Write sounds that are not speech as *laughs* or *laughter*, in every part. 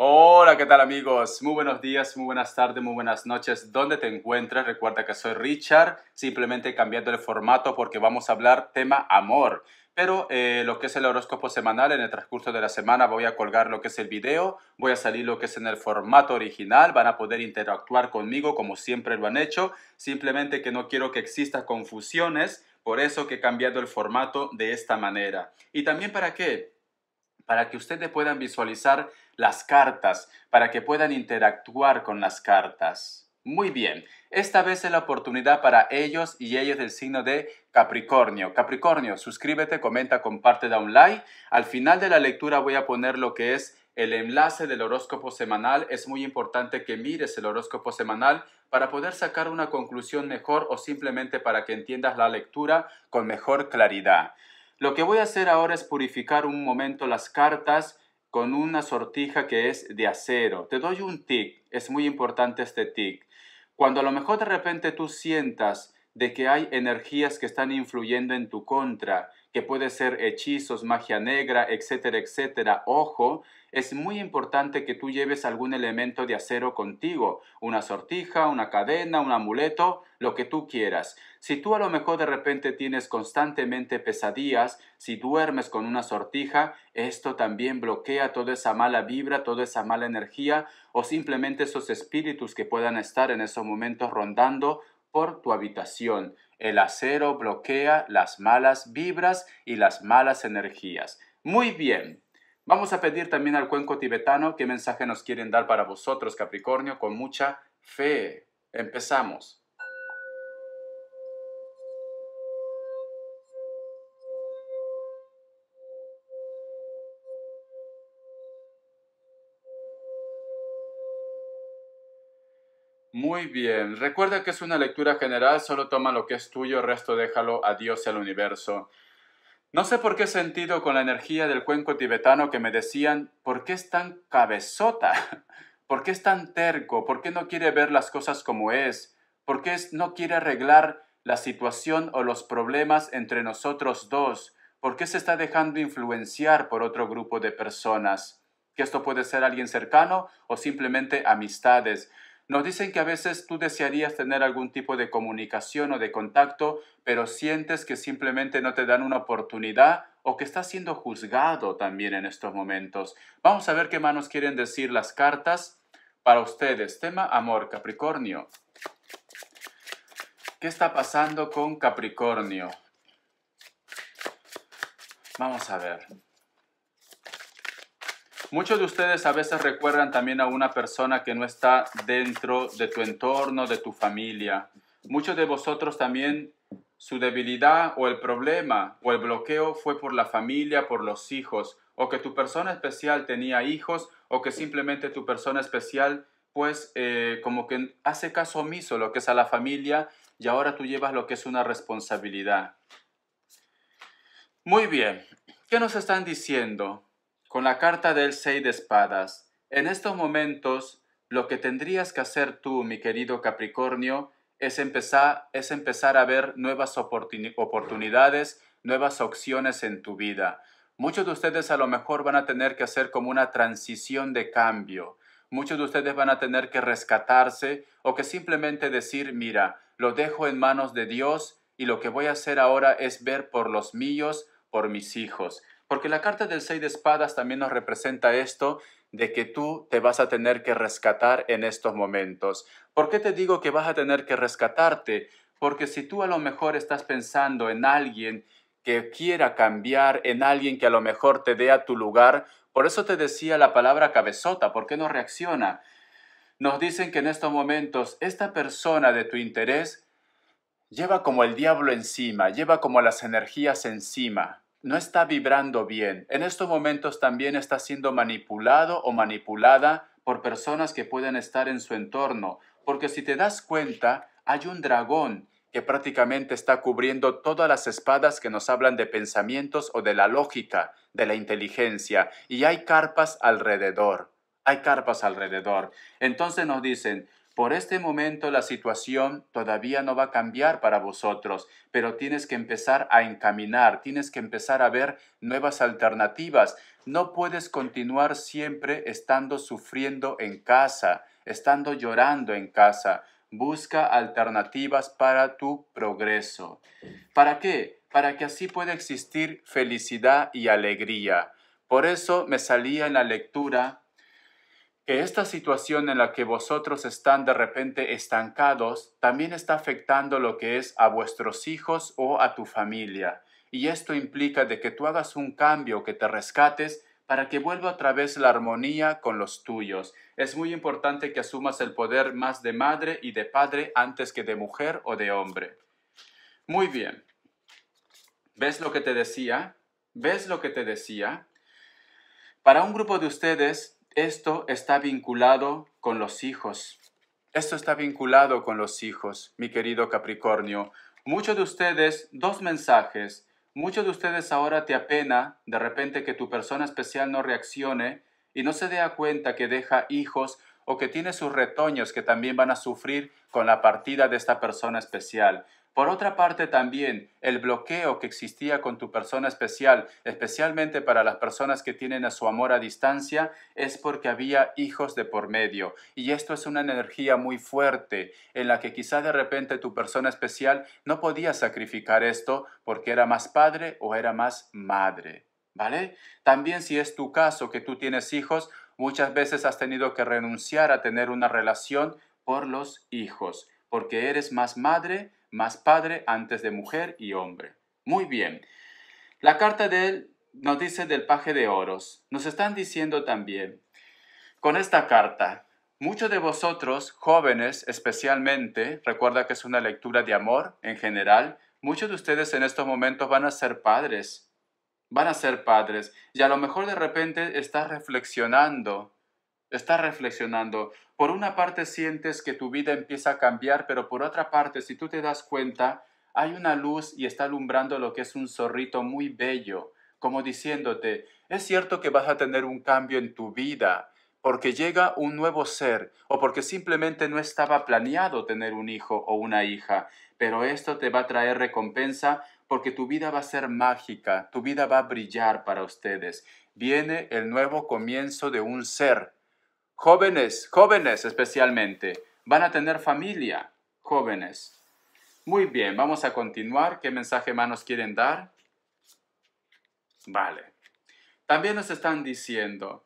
Hola, ¿qué tal amigos? Muy buenos días, muy buenas tardes, muy buenas noches. ¿Dónde te encuentras? Recuerda que soy Richard, simplemente cambiando el formato porque vamos a hablar tema amor. Pero eh, lo que es el horóscopo semanal, en el transcurso de la semana voy a colgar lo que es el video, voy a salir lo que es en el formato original, van a poder interactuar conmigo como siempre lo han hecho, simplemente que no quiero que existan confusiones, por eso que he cambiado el formato de esta manera. ¿Y también para qué? Para que ustedes puedan visualizar las cartas para que puedan interactuar con las cartas. Muy bien, esta vez es la oportunidad para ellos y ellos del signo de Capricornio. Capricornio, suscríbete, comenta, comparte, da un like. Al final de la lectura voy a poner lo que es el enlace del horóscopo semanal. Es muy importante que mires el horóscopo semanal para poder sacar una conclusión mejor o simplemente para que entiendas la lectura con mejor claridad. Lo que voy a hacer ahora es purificar un momento las cartas con una sortija que es de acero. Te doy un tic, es muy importante este tic. Cuando a lo mejor de repente tú sientas de que hay energías que están influyendo en tu contra, que puede ser hechizos, magia negra, etcétera, etcétera. Ojo, es muy importante que tú lleves algún elemento de acero contigo, una sortija, una cadena, un amuleto, lo que tú quieras. Si tú a lo mejor de repente tienes constantemente pesadillas, si duermes con una sortija, esto también bloquea toda esa mala vibra, toda esa mala energía o simplemente esos espíritus que puedan estar en esos momentos rondando por tu habitación. El acero bloquea las malas vibras y las malas energías. Muy bien. Vamos a pedir también al cuenco tibetano qué mensaje nos quieren dar para vosotros, Capricornio, con mucha fe. Empezamos. Muy bien, recuerda que es una lectura general, solo toma lo que es tuyo, el resto déjalo a Dios y al universo. No sé por qué sentido con la energía del cuenco tibetano que me decían, ¿por qué es tan cabezota? *laughs* ¿Por qué es tan terco? ¿Por qué no quiere ver las cosas como es? ¿Por qué no quiere arreglar la situación o los problemas entre nosotros dos? ¿Por qué se está dejando influenciar por otro grupo de personas? Que esto puede ser alguien cercano o simplemente amistades. Nos dicen que a veces tú desearías tener algún tipo de comunicación o de contacto, pero sientes que simplemente no te dan una oportunidad o que estás siendo juzgado también en estos momentos. Vamos a ver qué manos quieren decir las cartas para ustedes. Tema amor, Capricornio. ¿Qué está pasando con Capricornio? Vamos a ver. Muchos de ustedes a veces recuerdan también a una persona que no está dentro de tu entorno, de tu familia. Muchos de vosotros también su debilidad o el problema o el bloqueo fue por la familia, por los hijos, o que tu persona especial tenía hijos, o que simplemente tu persona especial pues eh, como que hace caso omiso lo que es a la familia y ahora tú llevas lo que es una responsabilidad. Muy bien, ¿qué nos están diciendo? con la carta del seis de espadas. En estos momentos, lo que tendrías que hacer tú, mi querido Capricornio, es empezar, es empezar a ver nuevas oportunidades, nuevas opciones en tu vida. Muchos de ustedes a lo mejor van a tener que hacer como una transición de cambio. Muchos de ustedes van a tener que rescatarse o que simplemente decir, mira, lo dejo en manos de Dios y lo que voy a hacer ahora es ver por los míos, por mis hijos. Porque la carta del seis de espadas también nos representa esto de que tú te vas a tener que rescatar en estos momentos. ¿Por qué te digo que vas a tener que rescatarte? Porque si tú a lo mejor estás pensando en alguien que quiera cambiar, en alguien que a lo mejor te dé a tu lugar, por eso te decía la palabra cabezota, ¿por qué no reacciona? Nos dicen que en estos momentos esta persona de tu interés lleva como el diablo encima, lleva como las energías encima no está vibrando bien. En estos momentos también está siendo manipulado o manipulada por personas que pueden estar en su entorno. Porque si te das cuenta, hay un dragón que prácticamente está cubriendo todas las espadas que nos hablan de pensamientos o de la lógica, de la inteligencia. Y hay carpas alrededor. Hay carpas alrededor. Entonces nos dicen, por este momento la situación todavía no va a cambiar para vosotros, pero tienes que empezar a encaminar, tienes que empezar a ver nuevas alternativas. No puedes continuar siempre estando sufriendo en casa, estando llorando en casa. Busca alternativas para tu progreso. ¿Para qué? Para que así pueda existir felicidad y alegría. Por eso me salía en la lectura que esta situación en la que vosotros están de repente estancados también está afectando lo que es a vuestros hijos o a tu familia. Y esto implica de que tú hagas un cambio, que te rescates para que vuelva otra vez la armonía con los tuyos. Es muy importante que asumas el poder más de madre y de padre antes que de mujer o de hombre. Muy bien. ¿Ves lo que te decía? ¿Ves lo que te decía? Para un grupo de ustedes, esto está vinculado con los hijos. Esto está vinculado con los hijos, mi querido Capricornio. Muchos de ustedes, dos mensajes. Muchos de ustedes ahora te apena de repente que tu persona especial no reaccione y no se dé cuenta que deja hijos o que tiene sus retoños que también van a sufrir con la partida de esta persona especial. Por otra parte, también el bloqueo que existía con tu persona especial, especialmente para las personas que tienen a su amor a distancia, es porque había hijos de por medio. Y esto es una energía muy fuerte en la que quizá de repente tu persona especial no podía sacrificar esto porque era más padre o era más madre. ¿Vale? También si es tu caso que tú tienes hijos, muchas veces has tenido que renunciar a tener una relación por los hijos, porque eres más madre más padre antes de mujer y hombre. Muy bien. La carta de él nos dice del paje de oros. Nos están diciendo también, con esta carta, muchos de vosotros, jóvenes especialmente, recuerda que es una lectura de amor en general, muchos de ustedes en estos momentos van a ser padres, van a ser padres, y a lo mejor de repente estás reflexionando Estás reflexionando. Por una parte sientes que tu vida empieza a cambiar, pero por otra parte, si tú te das cuenta, hay una luz y está alumbrando lo que es un zorrito muy bello, como diciéndote, es cierto que vas a tener un cambio en tu vida, porque llega un nuevo ser o porque simplemente no estaba planeado tener un hijo o una hija, pero esto te va a traer recompensa porque tu vida va a ser mágica, tu vida va a brillar para ustedes. Viene el nuevo comienzo de un ser, Jóvenes, jóvenes especialmente, van a tener familia, jóvenes. Muy bien, vamos a continuar. ¿Qué mensaje más nos quieren dar? Vale. También nos están diciendo,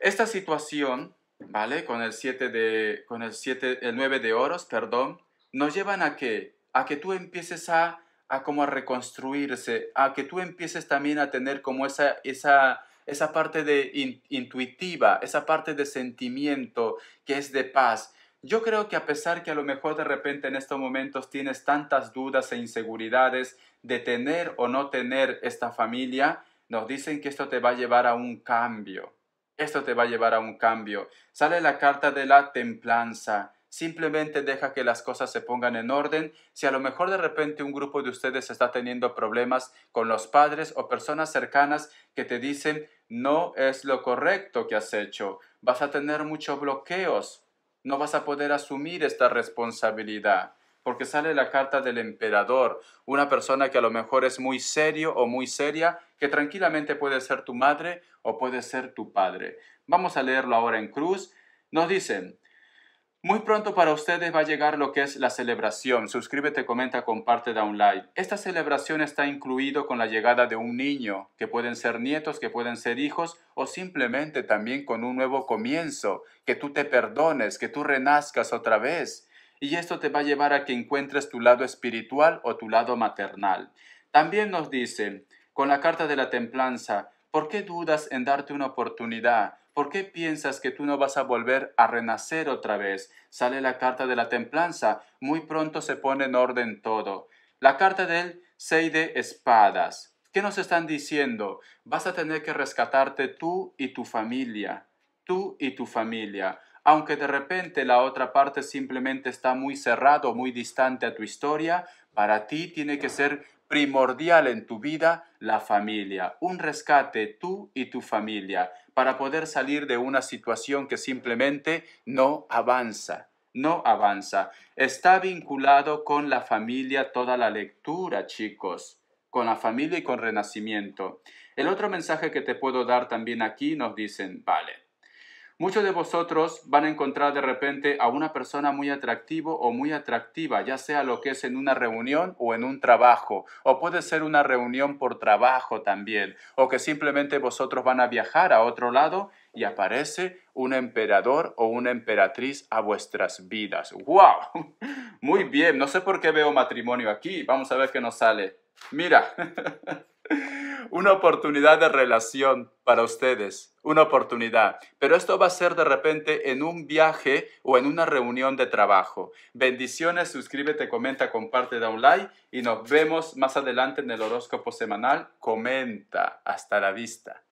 esta situación, ¿vale? Con el 7 de, con el el 9 de oros, perdón, nos llevan a que, a que tú empieces a, a como a reconstruirse, a que tú empieces también a tener como esa, esa, esa parte de intuitiva, esa parte de sentimiento que es de paz. Yo creo que a pesar que a lo mejor de repente en estos momentos tienes tantas dudas e inseguridades de tener o no tener esta familia, nos dicen que esto te va a llevar a un cambio. Esto te va a llevar a un cambio. Sale la carta de la templanza. Simplemente deja que las cosas se pongan en orden. Si a lo mejor de repente un grupo de ustedes está teniendo problemas con los padres o personas cercanas que te dicen, no es lo correcto que has hecho. Vas a tener muchos bloqueos. No vas a poder asumir esta responsabilidad. Porque sale la carta del emperador, una persona que a lo mejor es muy serio o muy seria, que tranquilamente puede ser tu madre o puede ser tu padre. Vamos a leerlo ahora en cruz. Nos dicen, muy pronto para ustedes va a llegar lo que es la celebración. Suscríbete, comenta, comparte, da un like. Esta celebración está incluido con la llegada de un niño, que pueden ser nietos, que pueden ser hijos, o simplemente también con un nuevo comienzo, que tú te perdones, que tú renazcas otra vez. Y esto te va a llevar a que encuentres tu lado espiritual o tu lado maternal. También nos dicen, con la carta de la templanza, ¿por qué dudas en darte una oportunidad? ¿Por qué piensas que tú no vas a volver a renacer otra vez? Sale la carta de la templanza, muy pronto se pone en orden todo. La carta del seis de espadas. ¿Qué nos están diciendo? Vas a tener que rescatarte tú y tu familia, tú y tu familia. Aunque de repente la otra parte simplemente está muy cerrado, muy distante a tu historia, para ti tiene que ser primordial en tu vida la familia, un rescate tú y tu familia para poder salir de una situación que simplemente no avanza, no avanza. Está vinculado con la familia toda la lectura, chicos, con la familia y con renacimiento. El otro mensaje que te puedo dar también aquí nos dicen, vale, Muchos de vosotros van a encontrar de repente a una persona muy atractivo o muy atractiva, ya sea lo que es en una reunión o en un trabajo, o puede ser una reunión por trabajo también, o que simplemente vosotros van a viajar a otro lado y aparece un emperador o una emperatriz a vuestras vidas. ¡Wow! *laughs* Muy bien, no sé por qué veo matrimonio aquí, vamos a ver qué nos sale. Mira. *laughs* una oportunidad de relación para ustedes, una oportunidad. Pero esto va a ser de repente en un viaje o en una reunión de trabajo. Bendiciones, suscríbete, comenta, comparte, da un like y nos vemos más adelante en el horóscopo semanal. Comenta, hasta la vista.